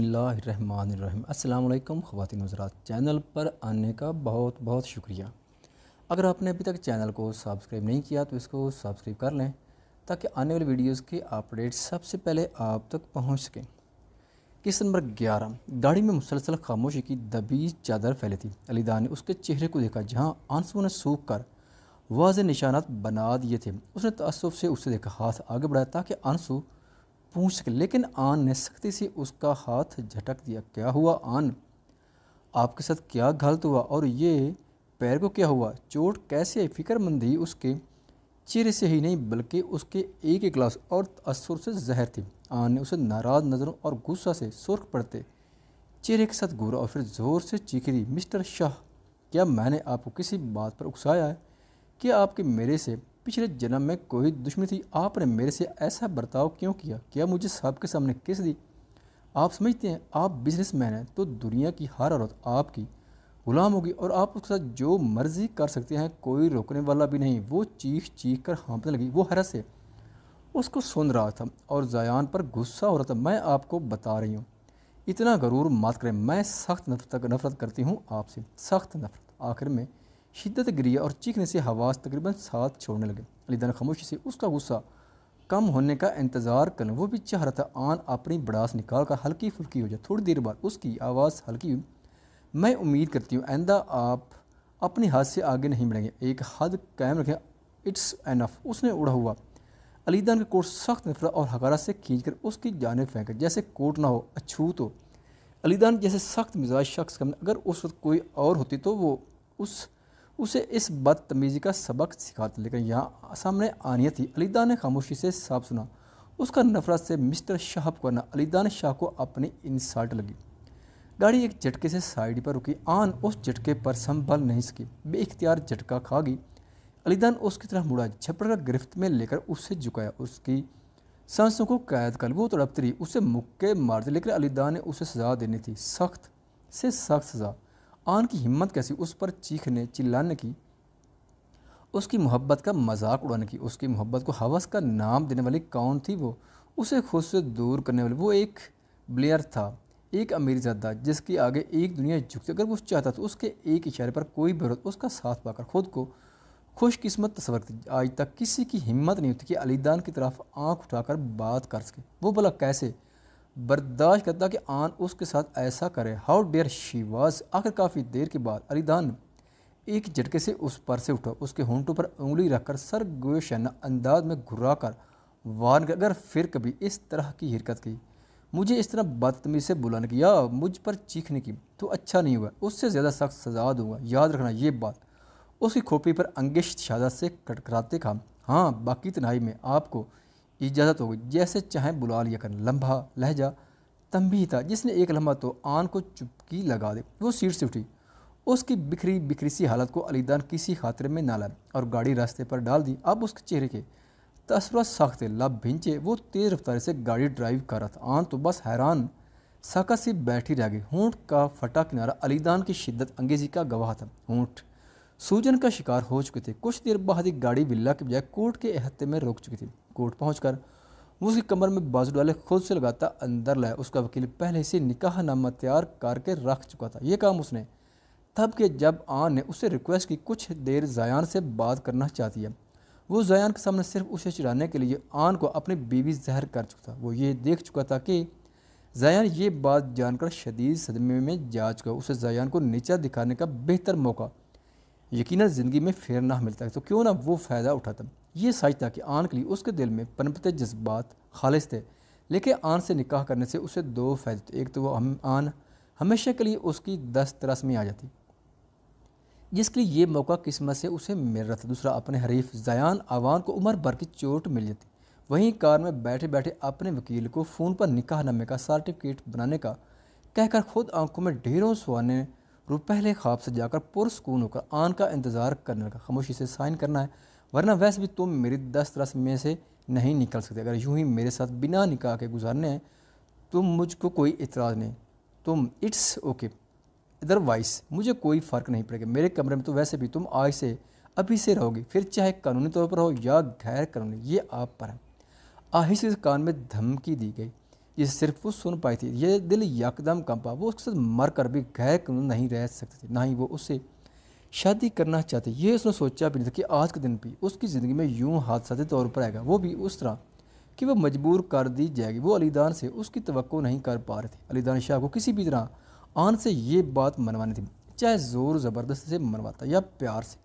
बसमीम् अल्लाम ख़वान हज़रा चैनल पर आने का बहुत बहुत शुक्रिया अगर आपने अभी तक चैनल को सब्सक्राइब नहीं किया तो इसको सब्सक्राइब कर लें ताकि आने वाली वीडियोस के अपडेट सबसे पहले आप तक पहुंच सकें किस नंबर ग्यारह गाड़ी में मुसलसल खामोशी की दबी चादर फैली थी अलीदा ने उसके चेहरे को देखा जहाँ आंसुओं ने सूख कर वाज निशानात बना दिए थे उसने तसुब से उसे देखा हाथ आगे बढ़ाया ताकि आंसू पूछ सके लेकिन आन ने सख्ती से उसका हाथ झटक दिया क्या हुआ आन आपके साथ क्या गलत हुआ और ये पैर को क्या हुआ चोट कैसे फिक्रमंदी उसके चेहरे से ही नहीं बल्कि उसके एक एक गिलास और असुर से जहर थी आन ने उसे नाराज नज़रों और गुस्सा से सुर्ख पड़ते चेहरे के साथ घूरा और फिर ज़ोर से दी मिस्टर शाह क्या मैंने आपको किसी बात पर उकसाया है क्या आपके मेरे से पिछले जन्म में कोई दुश्मनी थी आपने मेरे से ऐसा बर्ताव क्यों किया क्या मुझे साहब के सामने किस दी आप समझते हैं आप बिजनेस मैन हैं तो दुनिया की हर औरत आपकी गुलाम होगी और आप उसके साथ जो मर्ज़ी कर सकते हैं कोई रोकने वाला भी नहीं वो चीख चीख कर हाँपने लगी वो हरस है उसको सुन रहा था और जयान पर गुस्सा हो रहा था मैं आपको बता रही हूँ इतना गरूर मत करें मैं सख्त नफरत नफरत करती हूँ आपसे सख्त नफरत आखिर में शिद्दत गिरी और चीखने से हवास तकरीबन साथ छोड़ने लगे अलीदान खामोशी से उसका गुस्सा कम होने का इंतज़ार कर वो भी चाह रहा था आन अपनी बड़ास निकाल कर हल्की फुल्की हो जाए थोड़ी देर बाद उसकी आवाज़ हल्की हुई मैं उम्मीद करती हूँ आइंदा आप अपने हाथ से आगे नहीं बढ़ेंगे एक हद कायम रखें इट्स एनफ उसने उड़ा हुआ अलीदान का कोट सख्त नफरत और हकारा से खींच कर उसकी जानब फेंक जैसे कोट ना हो अछूत हो अलीदान जैसे सख्त मिजाज शख्स कम अगर उस वक्त कोई और होती तो वो उस उसे इस बदतमीज़ी का सबक सिखाते लेकिन यहाँ सामने आनिया थी अलीदा ने खामोशी से साफ सुना उसका नफरत से मिस्टर शाह करना अलीदा ने शाह को अपनी इंसल्ट लगी गाड़ी एक झटके से साइड पर रुकी आन उस झटके पर संभल नहीं सकी बेख्तियार झटका खा गई ने उसकी तरफ मुड़ा झपड़ कर गिरफ्त में लेकर उससे झुकाया उसकी सांसों को कैद कर वो तड़पती रही उसे मुक्के मारते लेकर अलीदा ने उसे सजा देनी थी सख्त से सख्त सजा आन की हिम्मत कैसी उस पर चीखने चिल्लाने की उसकी मोहब्बत का मजाक उड़ाने की उसकी मोहब्बत को हवस का नाम देने वाली कौन थी वो उसे खुद से दूर करने वाली वो एक ब्लेयर था एक अमीरजादा जिसके आगे एक दुनिया झुकती अगर वो चाहता तो उसके एक इशारे पर कोई बेरोध उसका साथ पाकर खुद को खुशकिस्मत तस्वर थी आज तक किसी की हिम्मत नहीं होती कि अलीदान की तरफ आंख उठाकर बात कर सके वो बोला कैसे बर्दाश्त करता कि आन उसके साथ ऐसा करे हाउ डेयर शिवाज आखिर काफ़ी देर के बाद अलीदान एक झटके से उस पर से उठा उसके होंठों पर उंगली रखकर सरगोशन अंदाज में घुरा कर वार अगर फिर कभी इस तरह की हरकत की मुझे इस तरह बदतमीज से की या मुझ पर चीखने की तो अच्छा नहीं हुआ उससे ज़्यादा सख्त सजा दूंगा याद रखना ये बात उसकी खोपी पर अंगिश शादा से कटकराते कहा हाँ बाकी तनाई में आपको इजाज़त हो गई जैसे चाहे बुला लिया करें लम्बा लहजा तंबी था जिसने एक लम्हा तो आन को चुपकी लगा दी वो सीट से उठी उसकी बिखरी बिखरी सी हालत को अलीदान किसी खातरे में ना लाए और गाड़ी रास्ते पर डाल दी अब उसके चेहरे के तसर सख्त लब भिंचे वो तेज़ रफ्तार से गाड़ी ड्राइव कर रहा था आन तो बस हैरान साका से बैठी रह गई होंठ का फटा किनारा अलीदान की शिद्दत अंगेजी का गवाह था होंठ सूजन का शिकार हो चुके थे कुछ देर बाद ही गाड़ी बिल्ला के बजाय कोर्ट के अहते में रोक चुकी थी कोर्ट पहुंचकर वो उसकी कमर में बाजू डाले खुद से लगाता अंदर लाया उसका वकील पहले से निकाह नामा तैयार करके रख चुका था ये काम उसने तब के जब आन ने उसे रिक्वेस्ट की कुछ देर जयान से बात करना चाहती है वो जयान के सामने सिर्फ उसे चिढ़ाने के लिए आन को अपनी बीवी जहर कर चुका था वो ये देख चुका था कि जयान ये बात जानकर शदीद सदमे में जा चुका उसे जयान को नीचा दिखाने का बेहतर मौका यकीन ज़िंदगी में फिर ना मिलता है तो क्यों ना वो फ़ायदा उठाता ये था कि आन के लिए उसके दिल में पनपते जज्बात खालिश थे लेकिन आन से निकाह करने से उसे दो फ़ायदे थे एक तो वह हम आन हमेशा के लिए उसकी दस्त रस में आ जाती जिसके लिए ये मौका किस्मत से उसे मिल रहा था दूसरा अपने हरीफ जयान आवान को उम्र भर की चोट मिल जाती वहीं कार में बैठे बैठे अपने वकील को फ़ोन पर निकाह नमे का सर्टिफिकेट बनाने का कहकर खुद आंखों में ढेरों सुहाने रुपहले ख्वाब से जाकर पुरसकून होकर आन का इंतज़ार करने लगा खामोशी से साइन करना है वरना वैसे भी तुम मेरी दस रस में से नहीं निकल सकते अगर यूं ही मेरे साथ बिना निकाह के गुजारने हैं तो मुझको कोई इतराज़ नहीं तुम इट्स ओके अदरवाइज मुझे कोई फ़र्क नहीं पड़ेगा मेरे कमरे में तो वैसे भी तुम आज से अभी से रहोगे फिर चाहे कानूनी तौर पर हो या गैर कानूनी ये आप पर है आहिश के कान में धमकी दी गई ये सिर्फ वो सुन पाई थी ये दिल यकदम कंपा वो उसके साथ मर कर भी गैर कानून नहीं रह सकती थी ना ही वो उससे शादी करना चाहती ये उसने सोचा भी नहीं था कि आज के दिन भी उसकी ज़िंदगी में यूँ हादसा के तौर पर आएगा वो भी उस तरह कि वह मजबूर कर दी जाएगी वो अलीदान से उसकी तो नहीं कर पा रहे थे अलीदान शाह को किसी भी तरह आन से ये बात मनवानी थी चाहे ज़ोर ज़बरदस्ती से मनवाता या प्यार से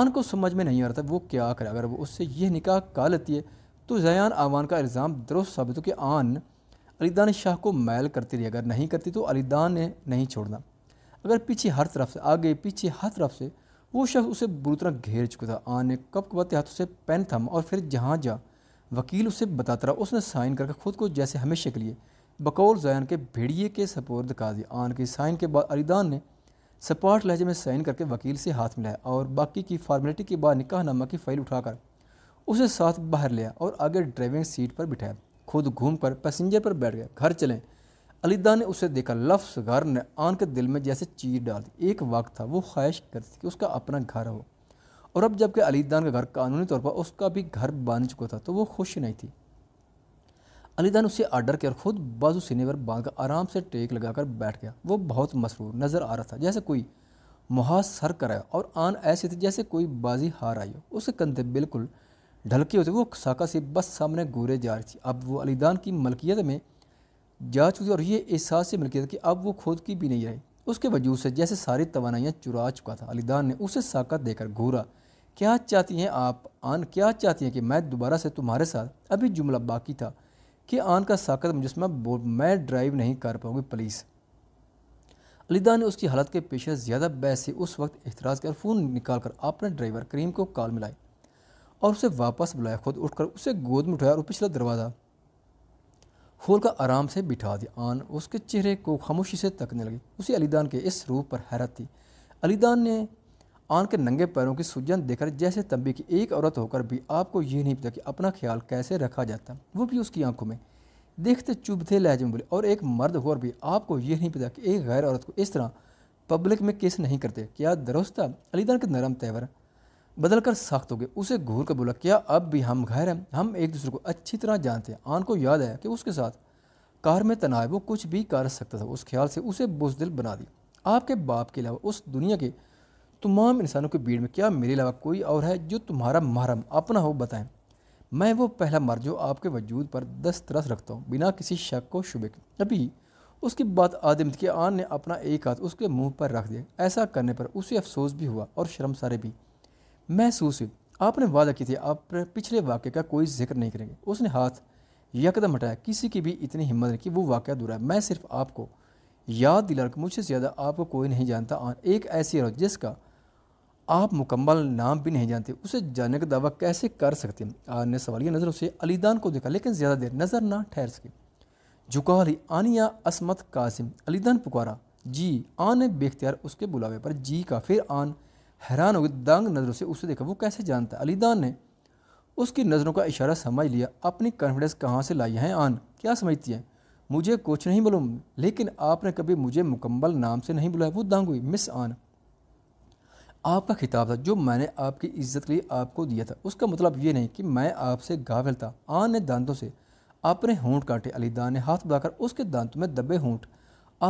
आन को समझ में नहीं आ रहा था वो क्या करे अगर वो उससे यह निकाह कर लेती है तो जयान आवान का इल्ज़ाम दुरुस्त साबित हो कि आन अलीदान शाह को मैल करती रही अगर नहीं करती तो अलीदान ने नहीं छोड़ना अगर पीछे हर तरफ से आगे पीछे हर तरफ से वो शख्स उसे बुरी तरह घेर चुका था आने कब कबाते हाथों से पेन थम और फिर जहाँ जा वकील उसे बताता रहा उसने साइन करके खुद को जैसे हमेशा के लिए बकौल जैन के भेड़िए के सपोर्ट दिखा दिया आन के साइन के बाद अरिदान ने सपाट लहजे में साइन करके वकील से हाथ मिलाया और बाकी की फॉर्मेलिटी के बाद निकाह नामा की फ़ाइल उठाकर उसे साथ बाहर लिया और आगे ड्राइविंग सीट पर बिठाया खुद घूम कर पैसेंजर पर बैठ गया घर चलें अलीदा ने उसे देखा लफ्स घर ने आन के दिल में जैसे चीर डाल दी एक वक्त था वो ख्वाहिश करती थी कि उसका अपना घर हो और अब जबकि अलीदान का घर कानूनी तौर पर उसका भी घर बांध चुका था तो वो खुश नहीं थी अलीदान उसे आर्डर किया और ख़ुद बाजू सीने पर बांध कर आराम से टेक लगाकर बैठ गया वो बहुत मसरूर नज़र आ रहा था जैसे कोई मुहासर कराया और आन ऐसी थी जैसे कोई बाजी हार आई हो उसके कंधे बिल्कुल ढलके होते वो साका से बस सामने घूरे जा रही थी अब वो अलीदान की मलकियत में जा चुकी और ये एहसास से मिलकर कि अब वो खुद की भी नहीं आई उसके वजूद से जैसे सारी तोानाइयाँ चुरा चुका था अलीदान ने उसे साकत देकर घूरा क्या चाहती हैं आप आन क्या चाहती हैं कि मैं दोबारा से तुम्हारे साथ अभी जुमला बाकी था कि आन का साकत मुजस्मा मैं ड्राइव नहीं कर पाऊँगी प्लीज अलीदान ने उसकी हालत के पेशे ज़्यादा बहस से उस वक्त एतराज़ कर फ़ोन निकाल कर अपने ड्राइवर करीम को कॉल मिलाई और उसे वापस बुलाया खुद उठकर उसे गोद में उठाया और पिछला दरवाज़ा खोल आराम से बिठा दिया आन उसके चेहरे को खामोशी से तकने लगी उसे अलीदान के इस रूप पर हैरत थी अलीदान ने आन के नंगे पैरों की सूजन देखकर जैसे तंबी की एक औरत होकर भी आपको ये नहीं पता कि अपना ख्याल कैसे रखा जाता वो भी उसकी आंखों में देखते चुभते लहजे में बोले और एक मर्द होकर भी आपको ये नहीं पता कि एक गैर औरत को इस तरह पब्लिक में केस नहीं करते क्या दरुस्त था अलीदान के नरम तेवर बदल कर सख्त हो गए उसे घूर कर बोला क्या अब भी हम घर हैं हम एक दूसरे को अच्छी तरह जानते हैं आन को याद आया कि उसके साथ कार में तनाव वो कुछ भी कर सकता था उस ख्याल से उसे बुजदिल बना दिया आपके बाप के अलावा उस दुनिया के तमाम इंसानों की भीड़ में क्या मेरे अलावा कोई और है जो तुम्हारा महरम अपना हो बताएं मैं वो पहला मर जो आपके वजूद पर दस्तरस रखता हूँ बिना किसी शक को शुबे के अभी उसकी बात आदिम के आन ने अपना एक हाथ उसके मुंह पर रख दिया ऐसा करने पर उसे अफसोस भी हुआ और शर्मसारे भी महसूस हुई आपने वादा की थी आप पिछले वाक्य का कोई जिक्र नहीं करेंगे उसने हाथ यकदम हटाया किसी की भी इतनी हिम्मत नहीं कि वो वाक़ दूरा है मैं सिर्फ आपको याद दिला कि मुझसे ज़्यादा आपको कोई नहीं जानता और एक ऐसी है जिसका आप मुकम्मल नाम भी नहीं जानते उसे जानने का दावा कैसे कर सकते हैं आर ने सवालिया नजर उसे अलीदान को देखा लेकिन ज़्यादा देर नज़र ना ठहर सके झुका ली आनिया असमत कासिम अलीदान पुकारा जी आन ने बेख्तियार उसके बुलावे पर जी का फिर आन हैरान हो गई दांग नज़रों से उसे देखा वो कैसे जानता है अलीदान ने उसकी नज़रों का इशारा समझ लिया अपनी कॉन्फिडेंस कहाँ से लाई है आन क्या समझती है मुझे कुछ नहीं मालूम लेकिन आपने कभी मुझे मुकम्मल नाम से नहीं बुलाया वो दांग हुई मिस आन आपका खिताब था जो मैंने आपकी इज्जत के लिए आपको दिया था उसका मतलब ये नहीं कि मैं आपसे गाफिल था आन ने दांतों से अपने होंठ काटे अलीदान ने हाथ बढ़ाकर उसके दांतों में दबे होंठ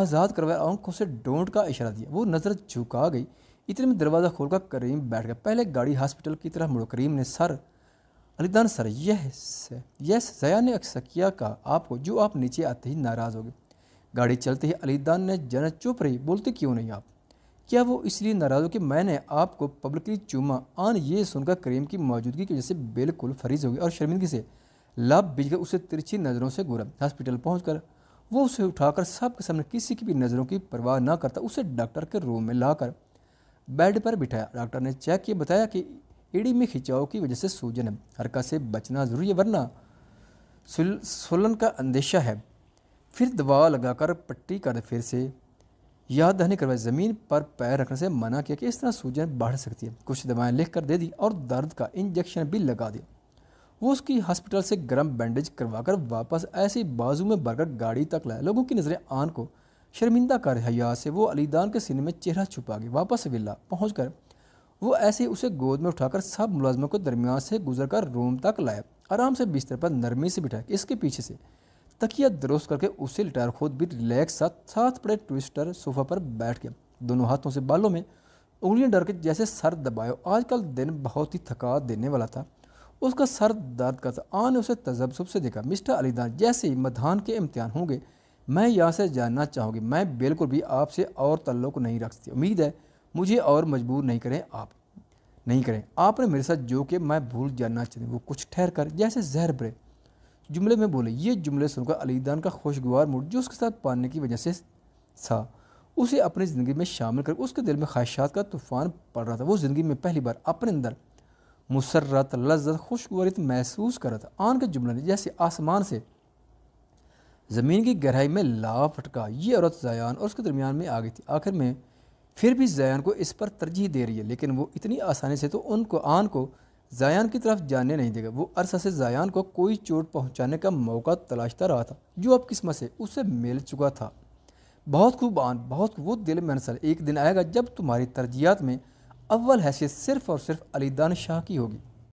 आज़ाद करवाया आंखों से डोंट का इशारा दिया वो नज़र झुका गई इतने में दरवाज़ा खोलकर करीम बैठ गया पहले गाड़ी हॉस्पिटल की तरफ मुड़ करीम ने सर अलीदान सर यह यस जया ने अक्सकिया का आपको जो आप नीचे आते ही नाराज़ हो गए गाड़ी चलते ही अलीदान ने जना चुप रही बोलते क्यों नहीं आप क्या वो इसलिए नाराज़ हो कि मैंने आपको पब्लिकली चूमा आन ये सुनकर करीम की मौजूदगी की वजह से बिल्कुल फरीज हो गई और शर्मिंदगी से लब बिजकर उसे तिरछी नज़रों से घूरा हॉस्पिटल पहुँच वो उसे उठाकर सबके सामने किसी की भी नज़रों की परवाह ना करता उसे डॉक्टर के रूम में लाकर बेड पर बिठाया डॉक्टर ने चेक किया बताया कि एड़ी में खिंचाव की वजह से सूजन है हरकत से बचना ज़रूरी है वरना सुलन का अंदेशा है फिर दबाव लगाकर पट्टी कर फिर से याद दहनी करवाई ज़मीन पर पैर रखने से मना किया कि इस तरह सूजन बढ़ सकती है कुछ दवाएं लिख कर दे दी और दर्द का इंजेक्शन भी लगा दिया वो उसकी हॉस्पिटल से गर्म बैंडेज करवाकर वापस ऐसे बाजू में भरकर गाड़ी तक लाया लोगों की नज़रें आन को शर्मिंदा कर हया से वो अलीदान के सीने में चेहरा छुपा गया वापस विला पहुँच कर वो ऐसे उसे गोद में उठाकर सब मुलाजमों को दरमियान से गुजर कर रूम तक लाया आराम से बिस्तर पर नरमी से बिठाया इसके पीछे से तकिया दुरुस्त करके उसे लिटार खुद भी रिलैक्स साथ साथ पड़े ट्विस्टर सोफा पर बैठ गया दोनों हाथों से बालों में उंगलियां डर के जैसे सर दबायो आजकल दिन बहुत ही थका देने वाला था उसका सर दर्द का था आने उसे तजब्सुब से देखा मिस्टर अलीदान जैसे ही मधान के इम्तिहान होंगे मैं यहाँ से जानना चाहूँगी मैं बिल्कुल भी आपसे और तल्लुक नहीं रख सकती उम्मीद है मुझे और मजबूर नहीं करें आप नहीं करें आपने मेरे साथ जो कि मैं भूल जानना चाहती वो कुछ ठहर कर जैसे जहर भरे जुमले में बोले ये जुमले सुनकर अलीदान का खुशगवार मूड जो उसके साथ पाने की वजह से था उसे अपनी ज़िंदगी में शामिल कर उसके दिल में ख्वाहिशात का तूफान पड़ रहा था वो ज़िंदगी में पहली बार अपने अंदर मुसरत लज्जत खुशगवारी महसूस कर रहा था आन के जुमले ने जैसे आसमान से ज़मीन की गहराई में लाव फटका ये औरत जयान और उसके दरमियान में आ गई थी आखिर में फिर भी जयान को इस पर तरजीह दे रही है लेकिन वो इतनी आसानी से तो उनको आन को जयान की तरफ जाने नहीं देगा वो अरसा से जयान को कोई चोट पहुंचाने का मौका तलाशता रहा था जो अब किस्मत से उसे मिल चुका था बहुत खूब आन बहुत वो दिल में अनसर एक दिन आएगा जब तुम्हारी तरजीहत में अव्वल हैसियत सिर्फ और सिर्फ अली दान शाह की होगी